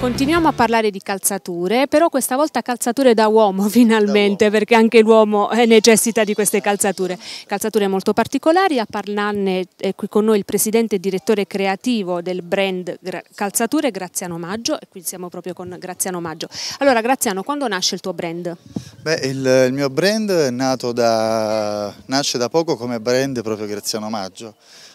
Continuiamo a parlare di calzature, però questa volta calzature da uomo finalmente, da uomo. perché anche l'uomo eh, necessita di queste calzature. Calzature molto particolari, a parlarne è eh, qui con noi il presidente e direttore creativo del brand Calzature, Graziano Maggio, e qui siamo proprio con Graziano Maggio. Allora Graziano, quando nasce il tuo brand? Beh, il, il mio brand da, nasce da poco come brand proprio Graziano Maggio.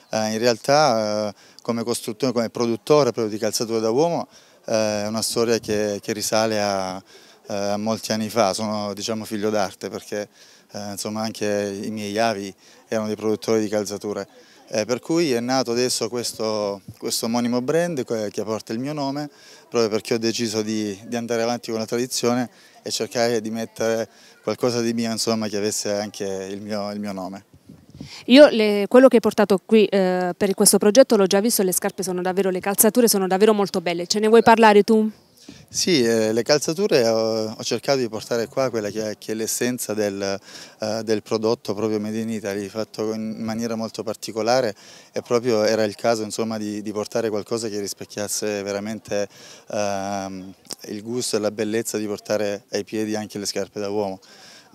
Eh, in realtà eh, come costruttore, come produttore proprio di calzature da uomo, eh, è una storia che, che risale a, eh, a, molti anni fa, sono diciamo figlio d'arte perché eh, insomma anche i miei avi erano dei produttori di calzature. Eh, per cui è nato adesso questo, questo, omonimo brand che porta il mio nome, proprio perché ho deciso di, di, andare avanti con la tradizione e cercare di mettere qualcosa di mio insomma, che avesse anche il mio, il mio nome. Io le, quello che hai portato qui eh, per questo progetto l'ho già visto le scarpe sono davvero, le calzature sono davvero molto belle. Ce ne vuoi eh. parlare tu? Sì, eh, le calzature ho, ho, cercato di portare qua quella che è, è l'essenza del, eh, del, prodotto proprio Made in Italy, fatto in maniera molto particolare e proprio era il caso insomma, di, di, portare qualcosa che rispecchiasse veramente eh, il gusto e la bellezza di portare ai piedi anche le scarpe da uomo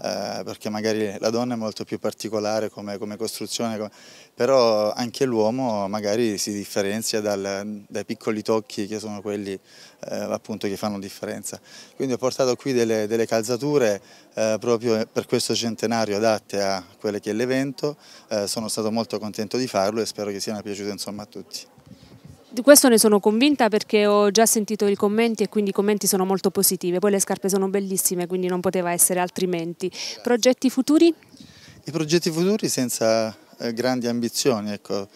eh, perché magari la donna è molto più particolare come, come costruzione, come, però anche l'uomo magari si differenzia dal, dai piccoli tocchi che sono quelli eh, appunto che fanno differenza. Quindi ho portato qui delle, delle calzature eh, proprio per questo centenario adatte a quello che è l'evento, eh, sono stato molto contento di farlo e spero che siano piaciute insomma, a tutti. Di questo ne sono convinta perché ho già sentito i commenti e quindi i commenti sono molto positivi. Poi le scarpe sono bellissime, quindi non poteva essere altrimenti. Progetti futuri? I progetti futuri senza eh, grandi ambizioni, ecco.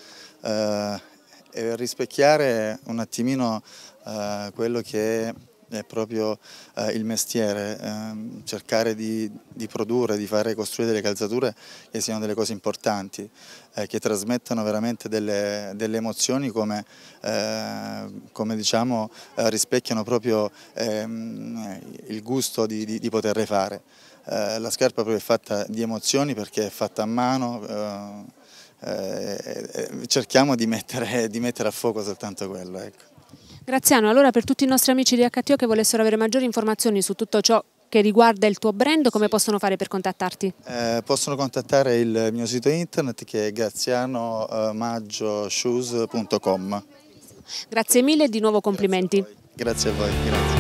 eh, rispecchiare un attimino eh, quello che è è proprio eh, il mestiere, ehm, cercare di, di, produrre, di fare costruire delle calzature che siano delle cose importanti, eh, che trasmettano veramente delle, delle emozioni come, eh, come diciamo, eh, rispecchiano proprio ehm, il gusto di, di, di poterle fare. Eh, la scarpa proprio è fatta di emozioni perché è fatta a mano, eh, cerchiamo mettere, di mettere, a fuoco soltanto quello. Ecco. Graziano, allora per tutti i nostri amici di HTO che volessero avere maggiori informazioni su tutto ciò che riguarda il tuo brand, come possono fare per contattarti? Eh, possono contattare il mio sito internet che è grazianomaggioshoes.com eh, Grazie mille e di nuovo complimenti. Grazie a voi. Grazie a voi. Grazie.